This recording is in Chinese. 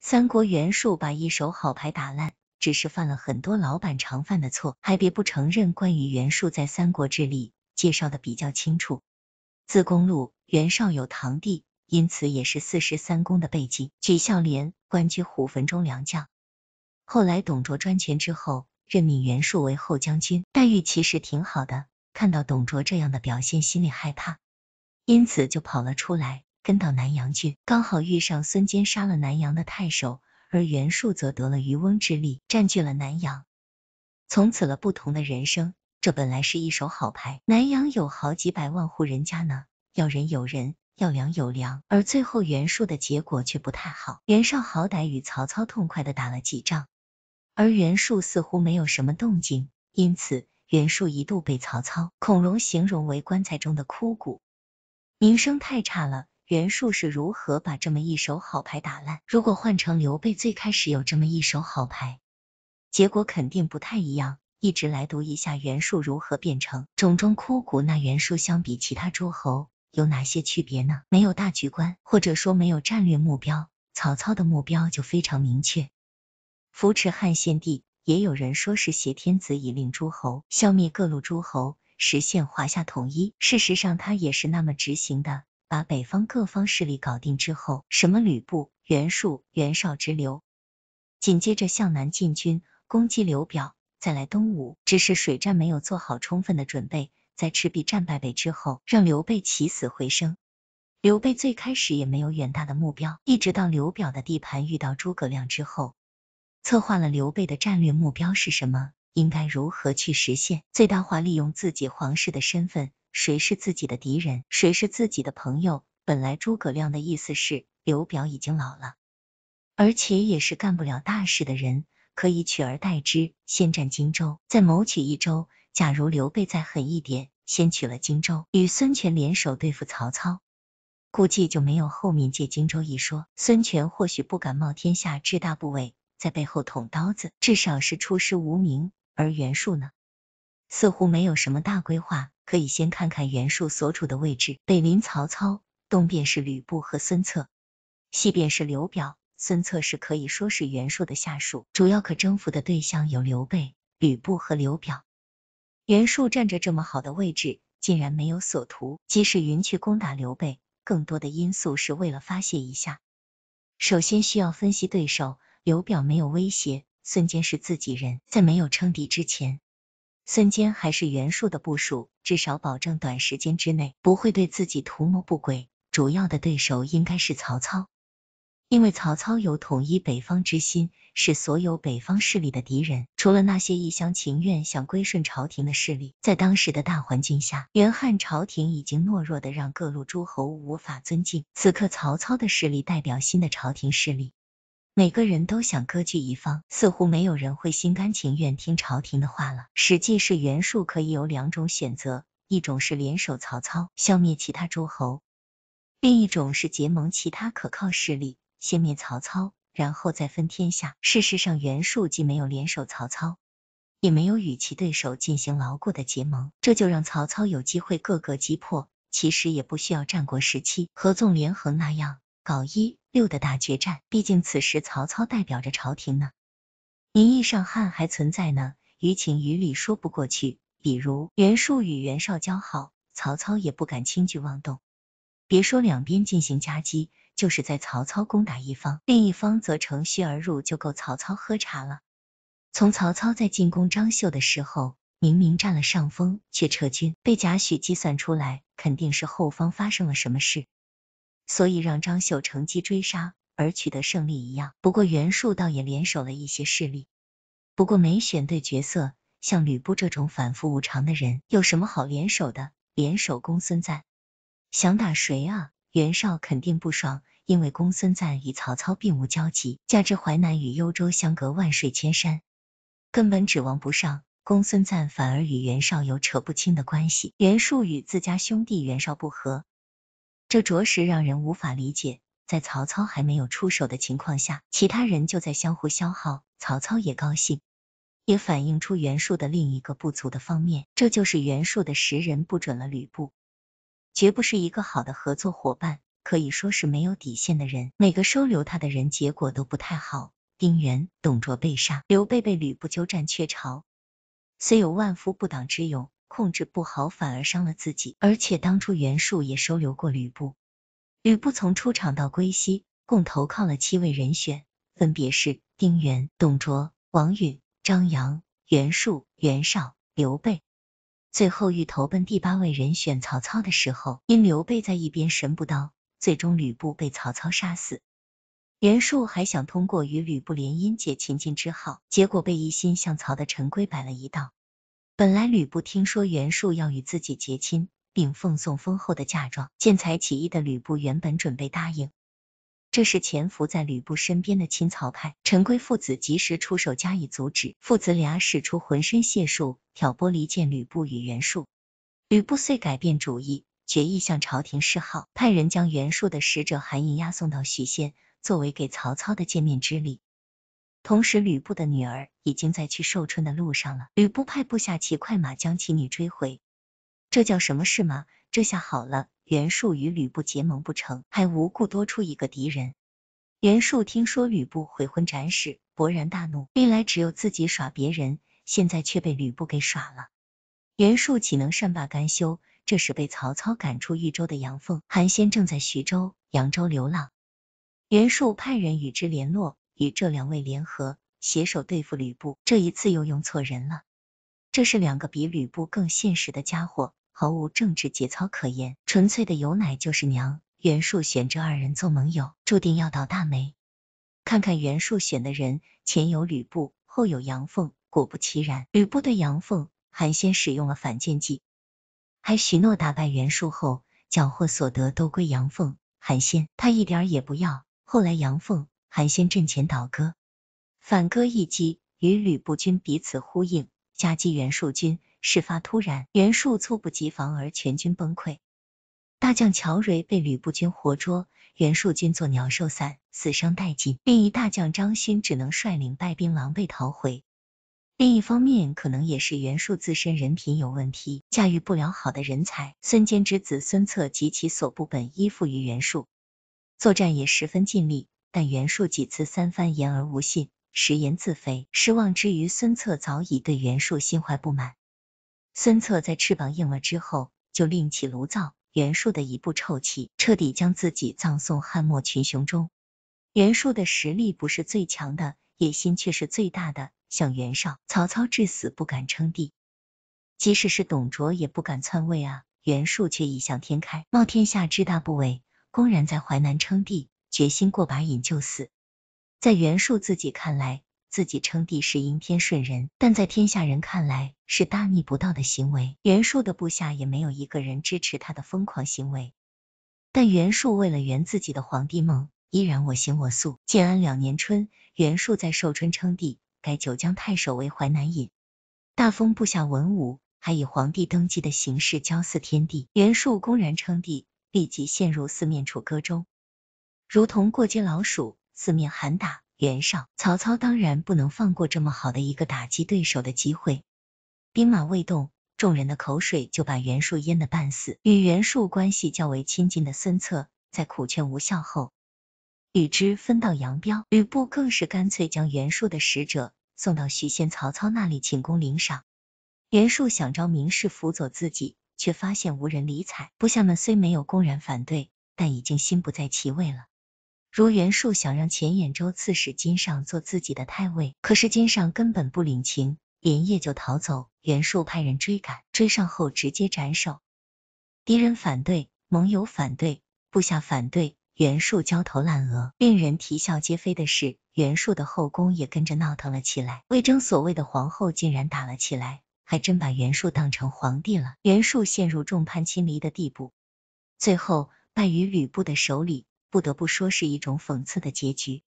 三国袁术把一手好牌打烂，只是犯了很多老板常犯的错，还别不承认。关于袁术在三国志里介绍的比较清楚，自公路，袁绍有堂弟，因此也是四十三公的背景。举孝廉，官居虎贲中良将。后来董卓专权之后，任命袁术为后将军，待遇其实挺好的。看到董卓这样的表现，心里害怕，因此就跑了出来。跟到南阳去，刚好遇上孙坚杀了南阳的太守，而袁术则得了渔翁之利，占据了南阳，从此了不同的人生。这本来是一手好牌，南阳有好几百万户人家呢，要人有人，要粮有粮，而最后袁术的结果却不太好。袁绍好歹与曹操痛快的打了几仗，而袁术似乎没有什么动静，因此袁术一度被曹操、孔融形容为棺材中的枯骨，名声太差了。袁术是如何把这么一手好牌打烂？如果换成刘备，最开始有这么一手好牌，结果肯定不太一样。一直来读一下袁术如何变成冢中枯骨。那袁术相比其他诸侯有哪些区别呢？没有大局观，或者说没有战略目标。曹操的目标就非常明确，扶持汉献帝。也有人说是挟天子以令诸侯，消灭各路诸侯，实现华夏统一。事实上，他也是那么执行的。把北方各方势力搞定之后，什么吕布、袁术、袁绍直流，紧接着向南进军，攻击刘表，再来东吴。只是水战没有做好充分的准备，在赤壁战败北之后，让刘备起死回生。刘备最开始也没有远大的目标，一直到刘表的地盘遇到诸葛亮之后，策划了刘备的战略目标是什么？应该如何去实现？最大化利用自己皇室的身份。谁是自己的敌人，谁是自己的朋友？本来诸葛亮的意思是，刘表已经老了，而且也是干不了大事的人，可以取而代之，先占荆州，再谋取益州。假如刘备再狠一点，先取了荆州，与孙权联手对付曹操，估计就没有后面借荆州一说。孙权或许不敢冒天下之大不韪，在背后捅刀子，至少是出师无名。而袁术呢？似乎没有什么大规划，可以先看看袁术所处的位置。北临曹操，东边是吕布和孙策，西边是刘表。孙策是可以说是袁术的下属，主要可征服的对象有刘备、吕布和刘表。袁术占着这么好的位置，竟然没有所图。即使云去攻打刘备，更多的因素是为了发泄一下。首先需要分析对手，刘表没有威胁，孙坚是自己人，在没有称帝之前。孙坚还是袁术的部属，至少保证短时间之内不会对自己图谋不轨。主要的对手应该是曹操，因为曹操有统一北方之心，是所有北方势力的敌人。除了那些一厢情愿想归顺朝廷的势力，在当时的大环境下，元汉朝廷已经懦弱的让各路诸侯无法尊敬。此刻曹操的势力代表新的朝廷势力。每个人都想割据一方，似乎没有人会心甘情愿听朝廷的话了。实际是袁术可以有两种选择，一种是联手曹操消灭其他诸侯，另一种是结盟其他可靠势力，先灭曹操，然后再分天下。事实上，袁术既没有联手曹操，也没有与其对手进行牢固的结盟，这就让曹操有机会各个击破。其实也不需要战国时期合纵连横那样。搞一六的大决战，毕竟此时曹操代表着朝廷呢，名义上汉还存在呢，于情于理说不过去。比如袁术与袁绍交好，曹操也不敢轻举妄动。别说两边进行夹击，就是在曹操攻打一方，另一方则乘虚而入，就够曹操喝茶了。从曹操在进攻张绣的时候，明明占了上风，却撤军，被贾诩计算出来，肯定是后方发生了什么事。所以让张绣乘机追杀而取得胜利一样。不过袁术倒也联手了一些势力，不过没选对角色。像吕布这种反复无常的人，有什么好联手的？联手公孙瓒？想打谁啊？袁绍肯定不爽，因为公孙瓒与曹操并无交集，加之淮南与幽州相隔万水千山，根本指望不上公孙瓒，反而与袁绍有扯不清的关系。袁术与自家兄弟袁绍不和。这着实让人无法理解，在曹操还没有出手的情况下，其他人就在相互消耗，曹操也高兴，也反映出袁术的另一个不足的方面，这就是袁术的识人不准了。吕布绝不是一个好的合作伙伴，可以说是没有底线的人，每个收留他的人结果都不太好。丁原、董卓被杀，刘备被吕布鸠占鹊巢，虽有万夫不挡之勇。控制不好反而伤了自己，而且当初袁术也收留过吕布。吕布从出场到归西，共投靠了七位人选，分别是丁原、董卓、王允、张杨、袁术、袁绍、刘备。最后欲投奔第八位人选曹操的时候，因刘备在一边神不到，最终吕布被曹操杀死。袁术还想通过与吕布联姻解秦晋之好，结果被一心向曹的陈规摆了一道。本来吕布听说袁术要与自己结亲，并奉送丰厚的嫁妆，见财起意的吕布原本准备答应。这时潜伏在吕布身边的亲曹派陈规父子及时出手加以阻止，父子俩使出浑身解数挑拨离间吕布与袁术。吕布遂改变主意，决意向朝廷示好，派人将袁术的使者韩胤押送到许县，作为给曹操的见面之礼。同时，吕布的女儿已经在去寿春的路上了。吕布派部下骑快马将其女追回，这叫什么事吗？这下好了，袁术与吕布结盟不成，还无故多出一个敌人。袁术听说吕布悔婚斩使，勃然大怒，历来只有自己耍别人，现在却被吕布给耍了。袁术岂能善罢甘休？这时被曹操赶出豫州的杨凤、韩暹正在徐州、扬州流浪，袁术派人与之联络。与这两位联合，携手对付吕布，这一次又用错人了。这是两个比吕布更现实的家伙，毫无政治节操可言，纯粹的有奶就是娘。袁术选这二人做盟友，注定要倒大霉。看看袁术选的人，前有吕布，后有杨凤，果不其然，吕布对杨凤、韩先使用了反间计，还许诺打败袁术后，缴获所得都归杨凤、韩先，他一点也不要。后来杨凤。韩先阵前倒戈，反戈一击，与吕布军彼此呼应，夹击袁术军。事发突然，袁术猝不及防而全军崩溃，大将乔蕤被吕布军活捉，袁术军作鸟兽散，死伤殆尽。另一大将张勋只能率领败兵狼狈逃回。另一方面，可能也是袁术自身人品有问题，驾驭不了好的人才。孙坚之子孙策及其所部本依附于袁术，作战也十分尽力。但袁术几次三番言而无信，食言自肥，失望之余，孙策早已对袁术心怀不满。孙策在翅膀硬了之后，就另起炉灶。袁术的一步臭棋，彻底将自己葬送汉末群雄中。袁术的实力不是最强的，野心却是最大的。像袁绍、曹操，至死不敢称帝，即使是董卓也不敢篡位啊。袁术却异想天开，冒天下之大不韪，公然在淮南称帝。决心过把瘾就死。在袁术自己看来，自己称帝是应天顺人；但在天下人看来，是大逆不道的行为。袁术的部下也没有一个人支持他的疯狂行为。但袁术为了圆自己的皇帝梦，依然我行我素。建安两年春，袁术在寿春称帝，改九江太守为淮南尹，大封部下文武，还以皇帝登基的形式交祀天地。袁术公然称帝，立即陷入四面楚歌中。如同过街老鼠，四面喊打。袁绍、曹操当然不能放过这么好的一个打击对手的机会。兵马未动，众人的口水就把袁术淹得半死。与袁术关系较为亲近的孙策，在苦劝无效后，与之分道扬镳。吕布更是干脆将袁术的使者送到许县曹操那里请功领赏。袁术想招名士辅佐自己，却发现无人理睬。部下们虽没有公然反对，但已经心不在其位了。如袁术想让钱兖州刺史金尚做自己的太尉，可是金尚根本不领情，连夜就逃走。袁术派人追赶，追上后直接斩首。敌人反对，盟友反对，部下反对，袁术焦头烂额。令人啼笑皆非的是，袁术的后宫也跟着闹腾了起来，魏征所谓的皇后竟然打了起来，还真把袁术当成皇帝了。袁术陷入众叛亲离的地步，最后败于吕布的手里。不得不说，是一种讽刺的结局。